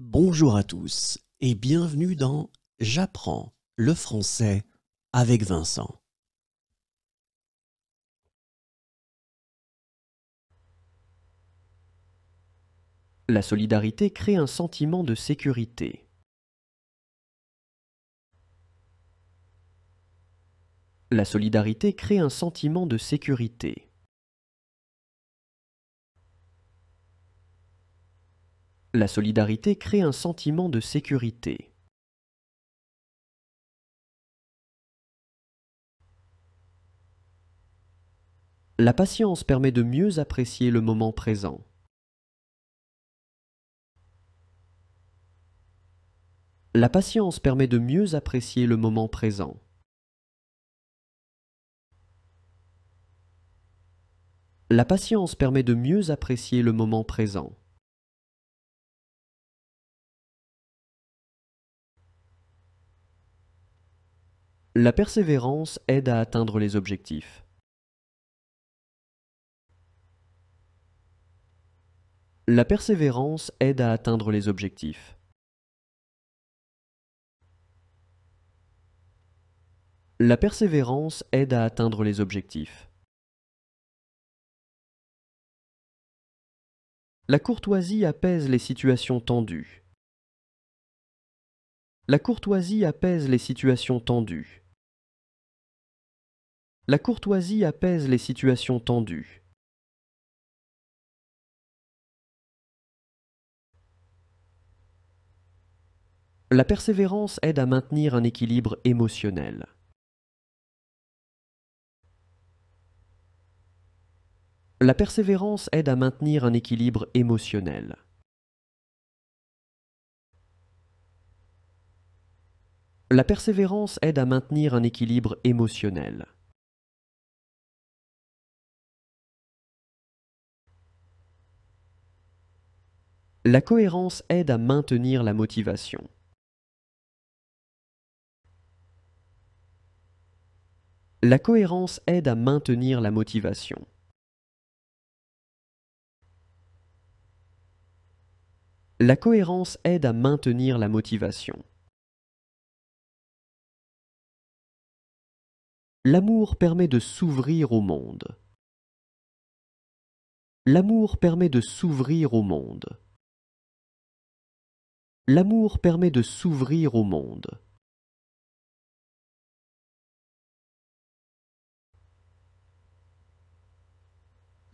Bonjour à tous et bienvenue dans J'apprends le français avec Vincent. La solidarité crée un sentiment de sécurité. La solidarité crée un sentiment de sécurité. La solidarité crée un sentiment de sécurité. La patience permet de mieux apprécier le moment présent. La patience permet de mieux apprécier le moment présent. La patience permet de mieux apprécier le moment présent. La persévérance aide à atteindre les objectifs. La persévérance aide à atteindre les objectifs. La persévérance aide à atteindre les objectifs. La courtoisie apaise les situations tendues. La courtoisie apaise les situations tendues. La courtoisie apaise les situations tendues. La persévérance aide à maintenir un équilibre émotionnel. La persévérance aide à maintenir un équilibre émotionnel. La persévérance aide à maintenir un équilibre émotionnel. La cohérence aide à maintenir la motivation. La cohérence aide à maintenir la motivation. La cohérence aide à maintenir la motivation. L'amour permet de s'ouvrir au monde. L'amour permet de s'ouvrir au monde. L'amour permet de s'ouvrir au monde.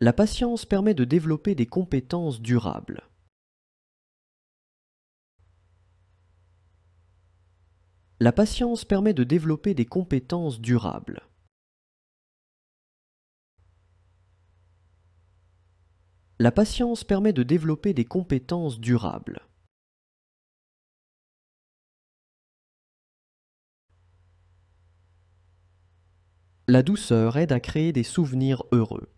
La patience permet de développer des compétences durables. La patience permet de développer des compétences durables. La patience permet de développer des compétences durables. La douceur aide à créer des souvenirs heureux.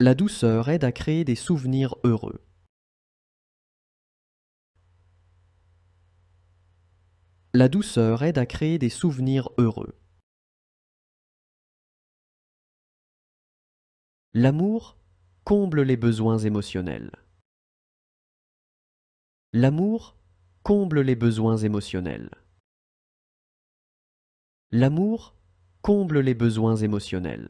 La douceur aide à créer des souvenirs heureux. La douceur aide à créer des souvenirs heureux. L'amour comble les besoins émotionnels. L'amour comble les besoins émotionnels. L'amour comble les besoins émotionnels.